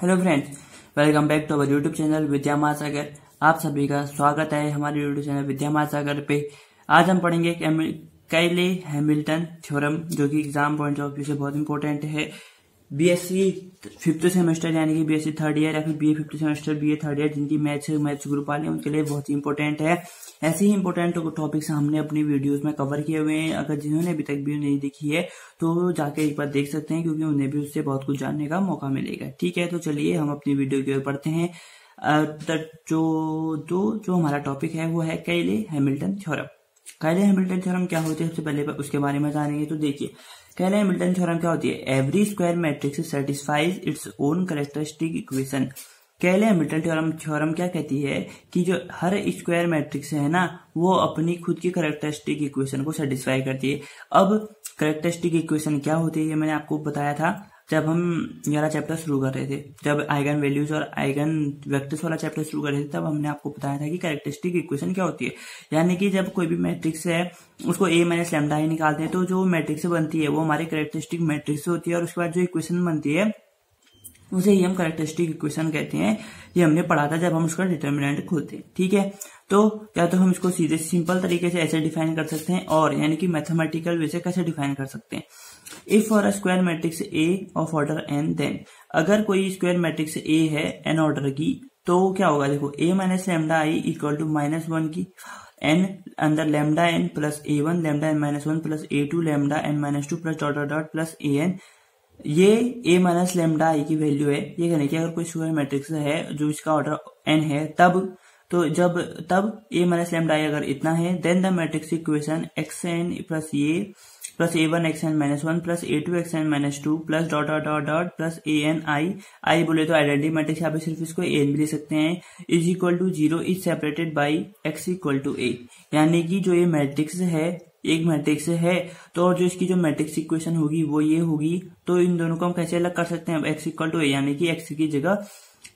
hello friends welcome back to our YouTube channel Vidya Mahasagar आप सभी का स्वागत है हमारे यूट्यूब चैनल विद्या महासागर पे आज हम पढ़ेंगे कैले हैमिल्टन थ्योरम जो कि एग्जाम पॉइंट ऑफ व्यू से बहुत इंपॉर्टेंट है बीएससी फिफ्थ सेमेस्टर यानी कि बीएससी थर्ड ईयर या फिर BA fifth semester BA third year जिनकी मैथ्स मैथ्स ग्रुप वाले उनके लिए बहुत ही इंपॉर्टेंट है ऐसे ही इंपॉर्टेंट टॉपिक्स हमने अपनी वीडियोस में कवर किए हुए हैं अगर जिन्होंने अभी तक भी नहीं देखी है तो जाके एक बार देख सकते हैं क्योंकि उन्हें भी उससे बहुत कुछ जानने का मौका मिलेगा ठीक है तो चलिए हम अपनी वीडियो की ओर पढ़ते हैं जो जो जो हमारा टॉपिक है वो है Cayley Hamilton theorem Cayley Hamilton theorem क्या होते हैं सबसे पहले उसके बारे में जानेंगे तो देखिए कहले मिल्टन थ्योरम क्या होती है every square matrix satisfies its own characteristic equation Cayley Hamilton theorem theorem क्या कहती है कि जो हर स्क्वायर मैट्रिक्स है ना वो अपनी खुद की करेक्टरिस्टिक इक्वेशन को सेटिस्फाई करती है अब करेक्टरिस्टिक इक्वेशन क्या होती है ये मैंने आपको बताया था जब हम ये वाला चैप्टर शुरू कर रहे थे जब आइगन वैल्यूज और आइगन वेक्टर्स वाला चैप्टर शुरू कर रहे थे तब हमने आपको बताया था कि कैरेक्टरिस्टिक इक्वेशन क्या होती है यानी कि जब कोई भी मैट्रिक्स है उसको ए माइनस लेमडा ही निकालते हैं तो जो मैट्रिक्स बनती है वो हमारे कैरेक्टरिस्टिक मैट्रिक्स होती है और उसके बाद जो इक्वेशन बनती है उसे ही हम करेक्टरिस्टिक इक्वेशन कहते हैं ये हमने पढ़ा था जब हम उसका डिटर्मिनेंट खोलते हैं ठीक है तो या तो हम इसको सीधे सिंपल तरीके से ऐसे डिफाइन कर सकते हैं और यानी कि मैथमेटिकल वे से कैसे डिफाइन कर सकते हैं if for square matrix A of order n then अगर कोई स्क्वायर मैट्रिक्स ए है एन ऑर्डर की तो क्या होगा देखो A minus lambda I equal to minus one की एन अंदर lambda n plus A one lambda n minus one plus A two lambda n minus two plus dot dot plus A n ये A minus lambda आई की value है ये कहने की अगर कोई स्क्वायर मैट्रिक्स है जो इसका ऑर्डर एन है तब तो जब तब ए माइनस लेमडा आई अगर इतना है then the matrix equation x n plus A plus A one x n minus one plus A two x n minus two plus dot dot dot dot plus A n I I बोले तो identity matrix यहाँ पे सिर्फ इसको A N भी ले सकते हैं is equal to zero is separated by x equal to A यानी कि जो ये मैट्रिक्स है एक मैट्रिक्स है तो और जो इसकी जो मैट्रिक्स इक्वेशन होगी वो ये होगी तो इन दोनों को हम कैसे अलग कर सकते हैं एक्स इक्वल टू ए यानी कि एक्स की जगह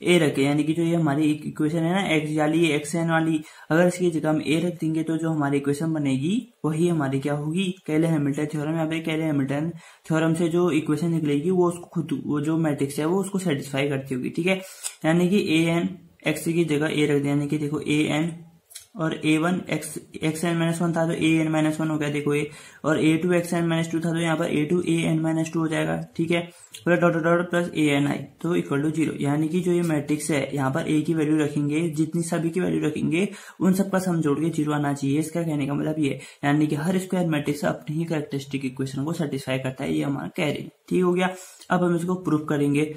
ए रखे यानी कि जो ये हमारी इक्वेशन है ना एक्स वाली एक्स एन वाली अगर इसकी जगह हम ए रख देंगे तो जो हमारी इक्वेशन बनेगी वही हमारी क्या होगी कैले हेमिल्टन थ्योरम यहाँ पे कैले हेमिल्टन थ्योरम से जो इक्वेशन निकलेगी वो उसको खुद वो जो मैट्रिक्स है वो उसको सेटिस्फाई करती होगी ठीक है यानी कि ए एन एक्स की जगह ए रख दें यानी कि देखो ए एन और A one x x n minus one था तो ए एन माइनस वन हो गया देखो ये और A two x n minus two था तो यहाँ पर A two A n minus two हो जाएगा ठीक है plus dot dot plus A n I तो इक्वल टू जीरो यानी कि जो ये मैट्रिक्स है यहाँ पर ए की वैल्यू रखेंगे जितनी सभी की वैल्यू रखेंगे उन सबका सम जोड़ के जीरो आना चाहिए इसका कहने का मतलब ये यानी कि हर स्क्वायर मैट्रिक्स अपनी ही करेक्टरिस्टिक इक्वेशन को सेटिस्फाई करता है ये हमारा कह रहे हैं ठीक हो गया अब हम इसको प्रूफ करेंगे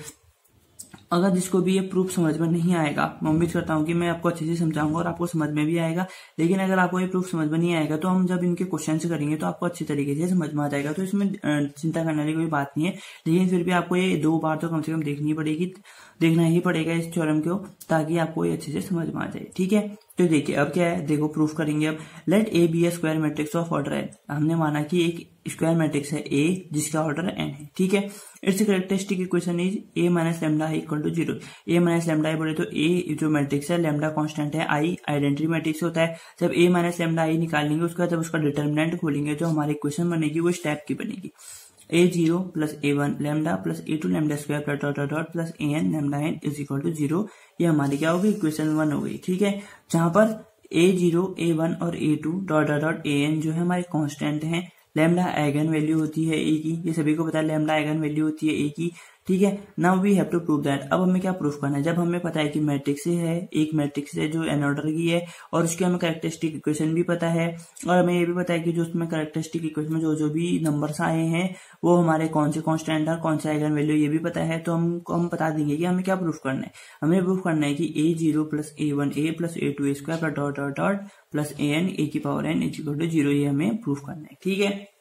अगर जिसको भी ये प्रूफ समझ में नहीं आएगा मैं उम्मीद करता हूँ कि मैं आपको अच्छे से समझाऊंगा और आपको समझ में भी आएगा लेकिन अगर आपको ये प्रूफ समझ में नहीं आएगा तो हम जब इनके क्वेश्चन करेंगे तो आपको अच्छे तरीके से समझ में आ जाएगा तो इसमें चिंता करने वाली कोई बात नहीं है लेकिन फिर भी आपको ये दो बार तो कम से कम देखनी पड़ेगी देखना ही पड़ेगा इस थ्योरम को ताकि आपको ये अच्छे से समझ में आ जाए ठीक है तो देखिए अब क्या है देखो प्रूफ करेंगे अब let A be a square matrix of order n हमने माना कि एक स्क्वायर मैट्रिक्स है ए जिसका ऑर्डर एन है ठीक है its characteristic equation is A minus lambda है equal to zero A minus lambda है बोले तो ए जो मैट्रिक्स है लेमडा कांस्टेंट है आई आइडेंटिटी मैट्रिक्स होता है जब ए माइनस लेमडा आई निकालेंगे उसके बाद जब उसका डिटर्मिनेंट खोलेंगे जो तो हमारी इक्वेशन बनेगी वो स्टेप की बनेगी A zero plus A one lambda plus A two lambda square plus dot dot dot plus A n lambda n is equal to zero ये हमारी क्या होगी इक्वेशन वन हो गई ठीक है जहां पर ए जीरो ए वन और A two dot dot dot A n जो है हमारे कॉन्स्टेंट है लेमडा एगन वैल्यू होती है ए की ये सभी को पता है लेमडा एगन वैल्यू होती है ए की ठीक है now we have to prove that अब हमें क्या प्रूफ करना है जब हमें पता है कि मैट्रिक्स है एक मैट्रिक्स है जो एन ऑर्डर की है और उसके हमें करेक्टरिस्टिक इक्वेशन भी पता है और हमें ये भी पता है कि जो उसमें करेक्टरिस्टिक इक्वेशन में जो जो भी नंबर्स आए हैं वो हमारे कौन से कॉन्स्टेंट है कौन सा आइगन वैल्यू ये भी पता है तो हम हम बता देंगे कि हमें क्या प्रूफ करना है हमें प्रूफ करना है कि A zero plus A one A plus A two A square dot dot dot plus A n A की power n is equal to zero ये हमें प्रूफ करना है ठीक है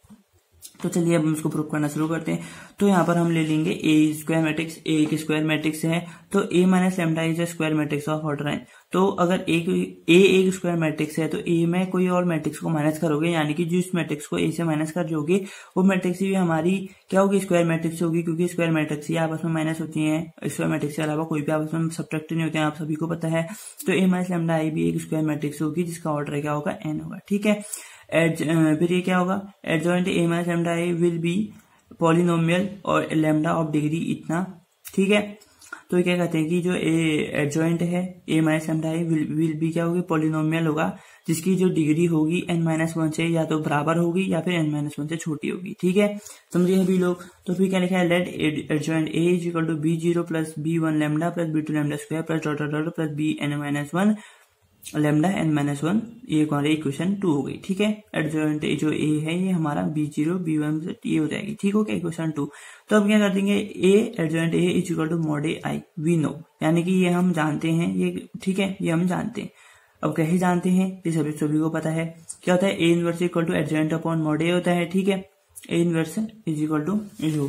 तो चलिए अब हम इसको प्रूफ करना शुरू करते हैं तो यहाँ पर हम ले लेंगे ए स्क्वायर मैट्रिक्स ए एक स्क्वायर मैट्रिक्स है तो A minus lambda is square matrix of order है तो अगर एक ए एक स्क्वायर मैट्रिक्स है तो ए में कोई और मैट्रिक्स को माइनस करोगे यानी कि जिस मैट्रिक्स को ए से माइनस कर जोगे वो मैट्रिक्स भी हमारी क्या होगी स्क्वायर मैट्रिक्स होगी क्योंकि स्क्वायर मैट्रिक्स ही आपस में माइनस होती है स्क्वायर मैट्रिक्स के अलावा कोई भी आपस में सब्ट्रैक्ट नहीं होते हैं आप सभी को पता है तो ए माइनस लेमडा आई भी एक स्क्वायर मैट्रिक्स होगी जिसका ऑर्डर क्या होगा एन होगा ठीक है एड फिर ये क्या होगा adjoint A minus lambda A will be polynomial और लेमडा ऑफ डिग्री इतना ठीक है तो क्या कहते हैं कि जो ए एडजॉइंट है A minus lambda A will, be क्या होगी पॉलिनोमियल होगा जिसकी जो डिग्री होगी एन माइनस वन से या तो बराबर होगी या फिर एन माइनस वन से छोटी होगी ठीक है समझिए अभी लोग तो फिर क्या लिखा है let adjoint A is equal to B zero plus B one lambda plus B two lambda square plus dot dot plus B n minus one lambda n minus one ये हमारे इक्वेशन टू हो गई ठीक है adjoint जो ए है ये हमारा बी जीरो बी वन ये हो जाएगी ठीक हो गया इक्वेशन टू तो अब क्या कर देंगे A adjoint A is equal to mod A I we know यानी कि ये हम जानते हैं ये ठीक है ये हम जानते हैं अब कैसे जानते हैं ये सभी सभी को पता है क्या होता है A inverse equal to adjoint upon mod A होता है ठीक है A inverse is equal to you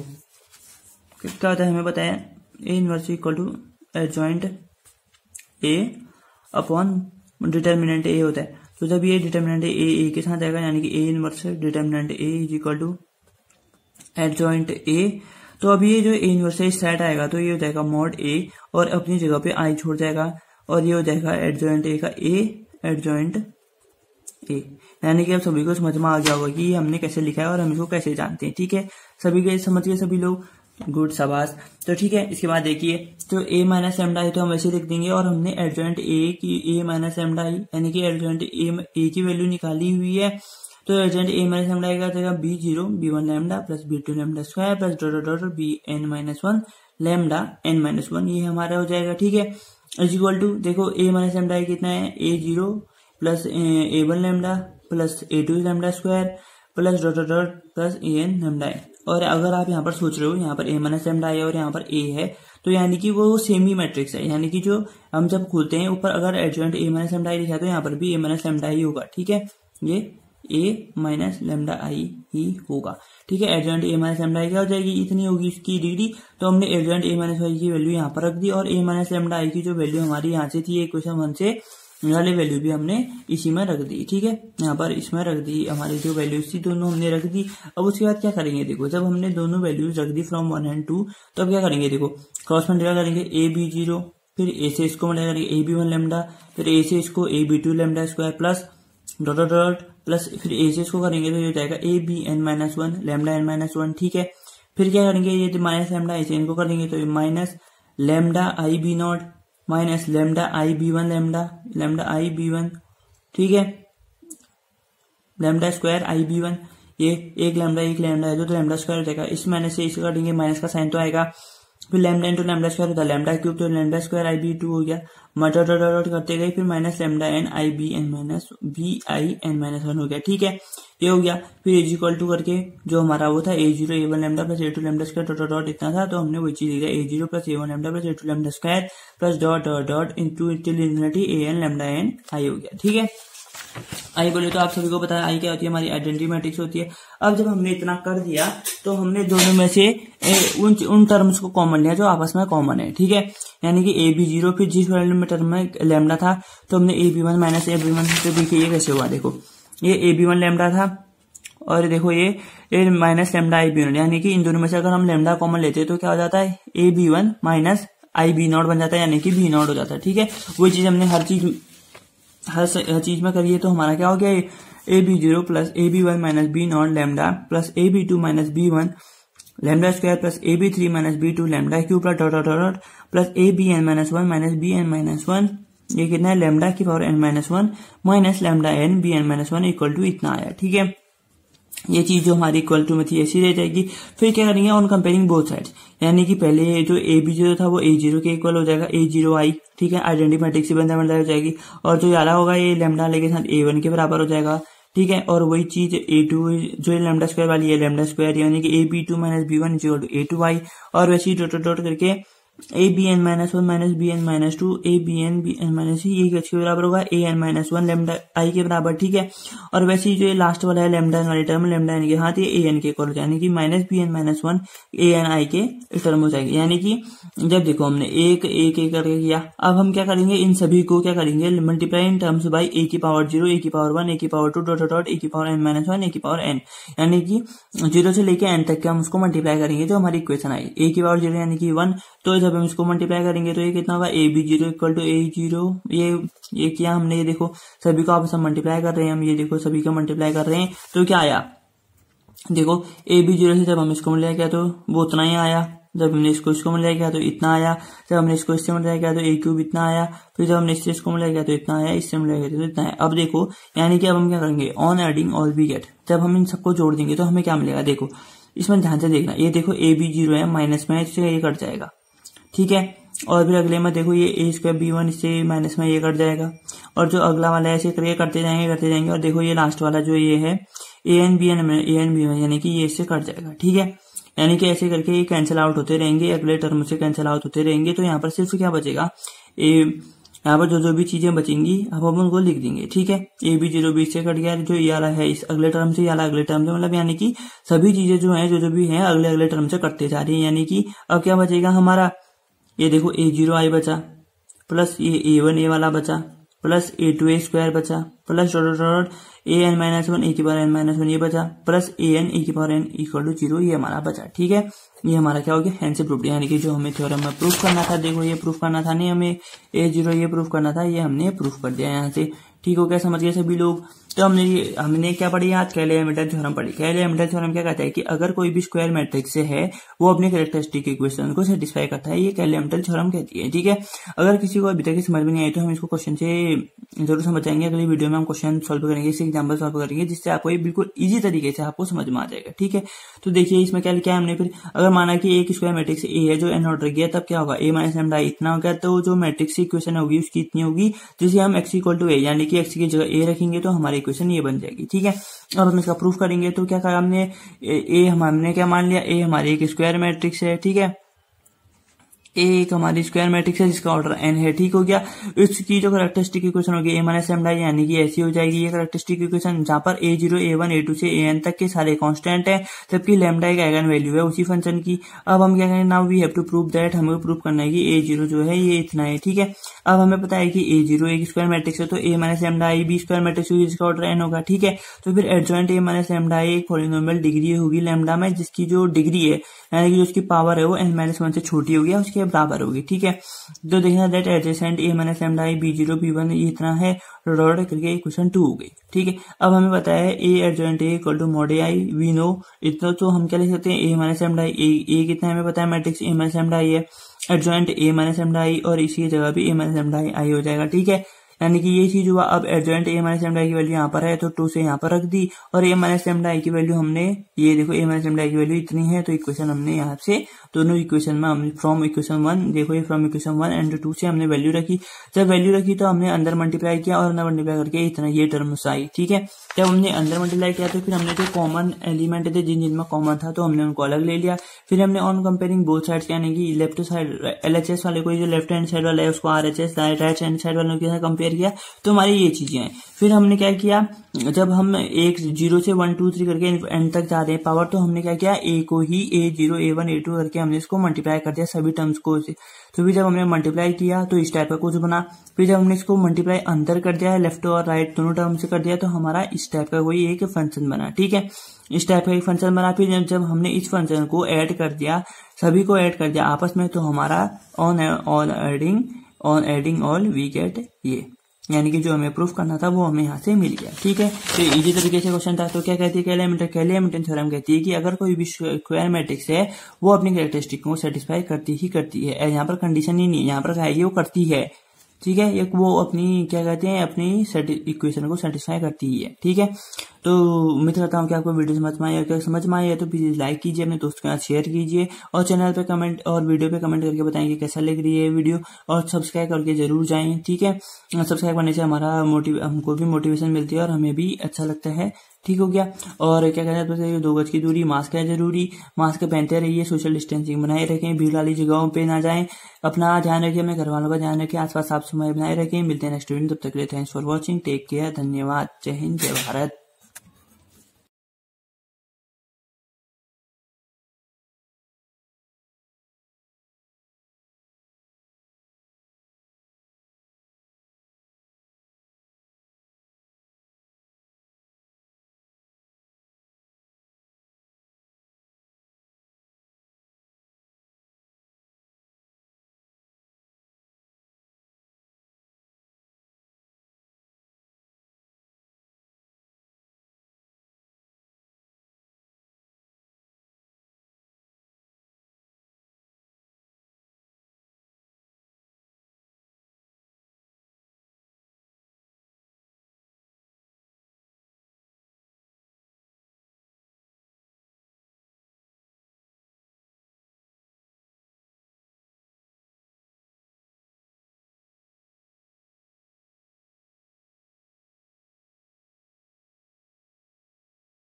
क्या होता है हमें बताया A inverse equal to adjoint A upon determinant A होता है तो जब ये डिटर्मिनेंट ए ए के साथ आएगा यानी कि A inverse determinant A is equal to adjoint A तो अब ये जो ए इनवर्स है सेट आएगा तो ये हो जाएगा मॉड ए और अपनी जगह पे आई छोड़ जाएगा और ये हो जाएगा एट ज्वाइंट ए का ए एट ज्वाइंट ए यानी कि अब सभी को समझ में आ गया होगा कि हमने कैसे लिखा है और हम इसको कैसे जानते हैं ठीक है सभी के समझ गए सभी लोग गुड सबास तो ठीक है इसके बाद देखिए तो ए माइनस एम आई तो हम ऐसे लिख देंगे और हमने एडजॉइंट ए की ए माइनस एम डाई यानी कि एडजॉइंट a की वैल्यू निकाली हुई है तो एडजॉइंट ए माइनस एम डाई का जाएगा B zero B one lambda plus B two lambda square plus dot dot B n minus one lambda n minus one ये हमारा हो जाएगा ठीक है इज इक्वल टू देखो ए माइनस एम डाई कितना है A zero plus A one lambda plus A two lambda square plus dot dot plus A n lambda और अगर आप यहाँ पर सोच रहे हो यहाँ पर ए माइनस लेमडा है और यहाँ पर ए है तो यानी कि वो सेमी मैट्रिक्स है यानी कि जो हम जब खोलते हैं ऊपर अगर adjoint A minus lambda I लिखा तो यहाँ पर भी ए माइनस लेमडा ही होगा ठीक है ये ए माइनस लेमडा आई ही होगा ठीक है adjoint A minus lambda I क्या हो जाएगी इतनी होगी इसकी डिग्री तो हमने एडजॉइंट ए माइनस आई की वैल्यू यहाँ पर रख दी और ए माइनस लेमडा आई की जो वैल्यू हमारी यहाँ से थी क्वेश्चन वन से वाली वैल्यू भी हमने इसी में रख दी ठीक है यहाँ पर इसमें रख दी हमारी जो वैल्यूज थी दोनों हमने रख दी अब उसके बाद क्या करेंगे देखो जब हमने दोनों वैल्यूज रख दी फ्रॉम वन एंड टू तो अब क्या करेंगे देखो क्रॉस में क्या करेंगे ए बी जीरो फिर ए से इसको मल्टीप्लाई मतलब करेंगे ए बी वन लेमडा फिर ए से इसको A B two lambda square plus dot dot dot plus फिर ए से इसको करेंगे तो ये जाएगा A B n minus one lambda n minus one ठीक है फिर क्या करेंगे ये माइनस लेमडा ए से इनको कर देंगे तो minus lambda I B naught minus lambda I B one lambda lambda I B one ठीक है lambda square I B one ये एक लेमडा एक लेमडा है तो लेमडा स्क्वायर हो जाएगा इस माइनस से इसे काटेंगे माइनस का साइन तो आएगा फिर लेमडा इंटू लेमडा स्क्वायर होता है लेमडा क्यूब तो lambda square I B two हो गया मटर डॉट डॉट करते गए फिर minus lambda n I B n minus B I n minus one हो गया ठीक है ये हो गया फिर एज इक्वल टू करके जो हमारा वो था A zero A one lambda plus A two lambda square dot dot इतना था तो हमने वही चीज लिखा A zero plus A one lambda plus A two lambda square plus dot dot dot into till infinity A n lambda n I हो गया ठीक है आई बोले तो आप सभी को पता है आई क्या होती है हमारी आइडेंटिटी मैट्रिक्स होती है अब जब हमने इतना कर दिया तो हमने दोनों में से ए, उन उन टर्म्स को कॉमन लिया जो आपस में कॉमन है ठीक है यानी कि ए बी जीरो फिर जिस वाले में टर्म में लेमडा था तो हमने A B one minus A B one से बी के ये कैसे हुआ देखो ये ए बी वन लेमडा था और देखो ये A minus lambda I B one यानी कि इन दोनों में से अगर हम लेमडा कॉमन लेते तो क्या हो जाता है A B one minus I B naught बन जाता है यानी कि बी नॉट हो जाता है ठीक है वही चीज हमने हर चीज हर हर चीज में करिए तो हमारा क्या हो गया A B zero plus A B one minus B naught lambda plus A B two minus B one lambda square plus A B three minus B two lambda cube plus dot dot dot plus A B n minus one minus B n minus one ये कितना है lambda की power n minus one minus lambda n B n minus one equal to इतना आया ठीक है ये चीज जो हमारी इक्वल टू में थी ऐसी रह जाएगी फिर क्या करेंगे ऑन कंपेयरिंग बोथ साइड यानी कि पहले जो ए बी जीरो था वो ए जीरो के इक्वल हो जाएगा ए जीरो आई ठीक है आइडेंटी मैट्रिक्स से बनता हो जाएगी और जो यारा होगा ये लेमडा के साथ ए वन के बराबर हो जाएगा ठीक है और वही चीज ए टू जो लेमडा स्क्वायर वाली है लेमडा स्क्वायर यानी कि A B two minus B one zero two A two I और वैसे ही डॉट डॉट करके A B n minus one minus B n minus two A B n B n minus C ये के बराबर होगा A n minus one lambda I के बराबर ठीक है और वैसे ही जो ये लास्ट वाला है लेमडा एन वाली टर्म लेमडा एन के हाथ तो ये ए एन के कॉल यानी कि minus B n minus one A n I के इस टर्म हो जाएगी यानी कि जब देखो हमने एक ए के करके किया अब हम क्या करेंगे इन सभी को क्या करेंगे मल्टीप्लाई इन टर्म्स बाई ए की पावर जीरो ए की पावर वन ए की power two dot dot A की power n minus one A की पावर एन यानी कि जीरो से लेकर एन तक के हम उसको मल्टीप्लाई करेंगे जो तो हमारी इक्वेशन आई ए की पावर जीरो यानी कि वन तो जब हम इसको मल्टीप्लाई करेंगे तो ये कितना होगा A B zero equal to A zero ये ये किया हमने ये देखो सभी को आप सब मल्टीप्लाई कर रहे हैं हम ये देखो सभी का मल्टीप्लाई कर रहे हैं तो क्या आया देखो ए बी जीरो से जब हम इसको मल्टीप्लाई किया तो वो उतना ही आया जब हमने इसको इसको मल्टीप्लाई किया तो इतना आया जब हमने इसको इससे मल्टीप्लाई किया तो ए क्यूब इतना आया फिर जब हमने इससे इसको मल्टीप्लाई किया तो इतना आया इससे मल्टीप्लाई किया तो इतना आया अब देखो यानी कि अब हम क्या करेंगे on adding all we get जब हम इन सबको जोड़ देंगे तो हमें क्या मिलेगा देखो इसमें ध्यान से देखना ये देखो ए बी जीरो है माइनस में है ये कट जाएगा ठीक है और फिर अगले में देखो ये ए स्क्वायर बी वन इससे माइनस में ये कट जाएगा और जो अगला वाला है इसे ये करते जाएंगे करते जाएंगे और देखो ये लास्ट वाला जो ये है A n B n A n B one यानी कि ये इससे कट जाएगा ठीक है यानी कि ऐसे करके ये कैंसिल आउट होते रहेंगे अगले टर्म से कैंसिल आउट होते रहेंगे तो यहाँ पर सिर्फ क्या बचेगा ए यहाँ पर जो जो भी चीजें बचेंगी अब हम उनको लिख देंगे ठीक है ए बी जीरो बी से कट गया जो ये है इस अगले टर्म से यारा अगले टर्म से मतलब यानी कि सभी चीजें जो है जो जो भी है अगले अगले टर्म से कटते जा रही है यानी कि अब क्या बचेगा हमारा ये देखो ए जीरो आई बचा प्लस ये ए वन ए वाला बचा plus A two A square बचा plus A n minus one A की पावर एन माइनस वन ये बचा प्लस ए एन ए की power n equal to zero ये हमारा बचा ठीक है ये हमारा क्या हो गया हैंड से प्रूफ यानी कि जो हमें थ्योरम में प्रूफ करना था देखो ये प्रूफ करना था नहीं हमें ए जीरो ये प्रूफ करना था ये हमने प्रूफ कर दिया यहाँ से ठीक हो गया समझ गए सभी लोग तो हमने ये हमने क्या पढ़ी आज कैले हैमिल्टन थ्योरम पढ़ी कैले हैमिल्टन थ्योरम क्या कहता है कि अगर कोई भी स्क्वायर मैट्रिक्स है वो अपने कैरेक्टरिस्टिक इक्वेशन को सेटिस्फाई करता है ये कैले हैमिल्टन थ्योरम कहती है ठीक है अगर किसी को अभी तक समझ में नहीं आई तो हम इसको क्वेश्चन से जरूर समझाएंगे अगली वीडियो में हम क्वेश्चन सोल्व करेंगे इसे एग्जाम्पल सोल्व करेंगे जिससे आपको ये बिल्कुल ईजी तरीके से आपको समझ में आ जाएगा ठीक है तो देखिए इसमें क्या लिखा है हमने फिर अगर माना कि एक स्क्वायर मैट्रिक्स ए है जो एन ऑर्डर गया तब क्या होगा ए माइनस एम डाई इतना हो गया तो जो मैट्रिक्स की इक्वेशन होगी उसकी इतनी होगी जिसे हम एक्स इक्वल टू ए यानी कि एक्स की जगह ए रखेंगे तो हमारे इक्वेशन ये बन जाएगी ठीक है और हम इसका प्रूफ करेंगे तो क्या कहा हमने ए, हमने क्या मान लिया ए हमारी एक स्क्वायर मैट्रिक्स है ठीक है ए एक हमारी स्क्वायर मैट्रिक्स है जिसका ऑर्डर एन है ठीक हो गया इसकी जो करेक्टरिस्टिक इक्वेशन होगी ए माइनस एमडा यानी कि ऐसी हो जाएगी ये करेक्टरिस्टिक इक्वेशन जहां पर A zero A one A two से ए एन तक के सारे कांस्टेंट है जबकि लेमडा एक एगन वैल्यू है उसी फंक्शन की अब हम क्या करें now we have to prove that हमें प्रूव करना है कि ए जीरो जो है ये इतना है ठीक है अब हमें पता है कि ए जीरो एक स्क्वायर मैट्रिक्स है तो A minus lambda I B square matrix होगी जिसका ऑर्डर एन होगा ठीक है तो फिर adjoint A minus lambda I एक फॉलिनोमियल डिग्री होगी लेमडा में जिसकी जो डिग्री है यानी कि जो उसकी पावर है वो एन माइनस वन से छोटी होगी उसके के बराबर होगी ठीक है तो देखना that adjacent A minus M डाई बी जीरो बी वन ये इतना है रोड करके क्वेश्चन टू हो गई ठीक है अब हमें पता है A adjoint A equal to mod I we know इतना तो हम क्या लिख सकते हैं ए माइनस एम डाई ए कितना हमें पता है मैट्रिक्स ए माइनस एम डाई है एडजॉइंट ए माइनस एम डाई और इसी जगह भी ए माइनस एम डाई आई हो जाएगा ठीक है यानी कि ये चीज हुआ अब एडजेंट ए माइनस एमडाई की वैल्यू यहाँ पर है तो टू से यहाँ पर रख दी और ए माइनस एमडाई आई की वैल्यू हमने ये देखो ए माइनस एमडाई की वैल्यू इतनी है तो इक्वेशन हमने यहाँ से दोनों इक्वेशन में हमने फ्रॉम इक्वेशन वन देखो ये from equation one and two से हमने वैल्यू रखी जब वैल्यू रखी तो हमने अंदर मल्टीप्लाई किया और अंदर मल्टीप्लाई करके इतना ये टर्म आई ठीक है जब हमने अंदर मल्टीप्लाई किया तो फिर हमने जो कॉमन एलिमेंट थे जिन जिनमें कॉमन था तो हमने उनको अलग ले लिया फिर हमने ऑन कंपेयरिंग बोथ साइड यानी कि लेफ्ट साइड एल वाले को जो लेफ्ट हैंड साइड वाला है उसको R H S right hand side वालों के साथ कंपेयर कंपेयर किया तो हमारी ये चीजें हैं फिर हमने क्या किया जब हम एक जीरो से वन टू थ्री करके एंड तक जा रहे हैं पावर तो हमने क्या किया ए को ही A zero A one A two करके हमने इसको मल्टीप्लाई कर दिया सभी टर्म्स को से तो फिर जब हमने मल्टीप्लाई किया तो इस टाइप का कुछ बना फिर जब हमने इसको मल्टीप्लाई अंदर कर दिया लेफ्ट और राइट दोनों टर्म से कर दिया तो हमारा इस टाइप का कोई एक फंक्शन बना ठीक है इस टाइप का एक फंक्शन बना फिर जब हमने इस फंक्शन को एड कर दिया सभी को एड कर दिया आपस में तो हमारा on on adding on adding all we get ये यानी कि जो हमें प्रूफ करना था वो हमें यहाँ से मिल गया ठीक है तो इजी तरीके से क्वेश्चन था तो क्या कहती है कैलेमिटर कैलेमिटन थ्योरम कहती है कि अगर कोई भी स्क्वायर मैट्रिक्स है वो अपनी कैरेक्टरिस्टिक को सेटिस्फाई करती ही करती है यहाँ पर कंडीशन ही नहीं है यहाँ पर कहेगी वो करती है ठीक है एक वो अपनी क्या कहते हैं अपनी इक्वेशन को सेटिस्फाई करती है ठीक है तो उम्मीद करता हूँ कि आपको वीडियो समझ में आया क्या समझ में आया तो प्लीज लाइक कीजिए अपने दोस्तों के साथ शेयर कीजिए और चैनल पे कमेंट और वीडियो पे कमेंट करके बताएंगे कैसा लग रही है वीडियो और सब्सक्राइब करके जरूर जाएं ठीक है सब्सक्राइब करने से हमारा मोटिव हमको भी मोटिवेशन मिलती है और हमें भी अच्छा लगता है ठीक हो गया और क्या कहते हैं तो दो गज की दूरी मास्क है जरूरी मास्क पहनते रहिए सोशल डिस्टेंसिंग बनाए रखें भीड़ वाली जगहों पे ना जाएं अपना ध्यान रखें अपने घर वालों का ध्यान रखें आसपास साफ सफाई बनाए रखें मिलते हैं नेक्स्ट वीडियो तब तक के लिए thanks for watching take care धन्यवाद जय हिंद जय भारत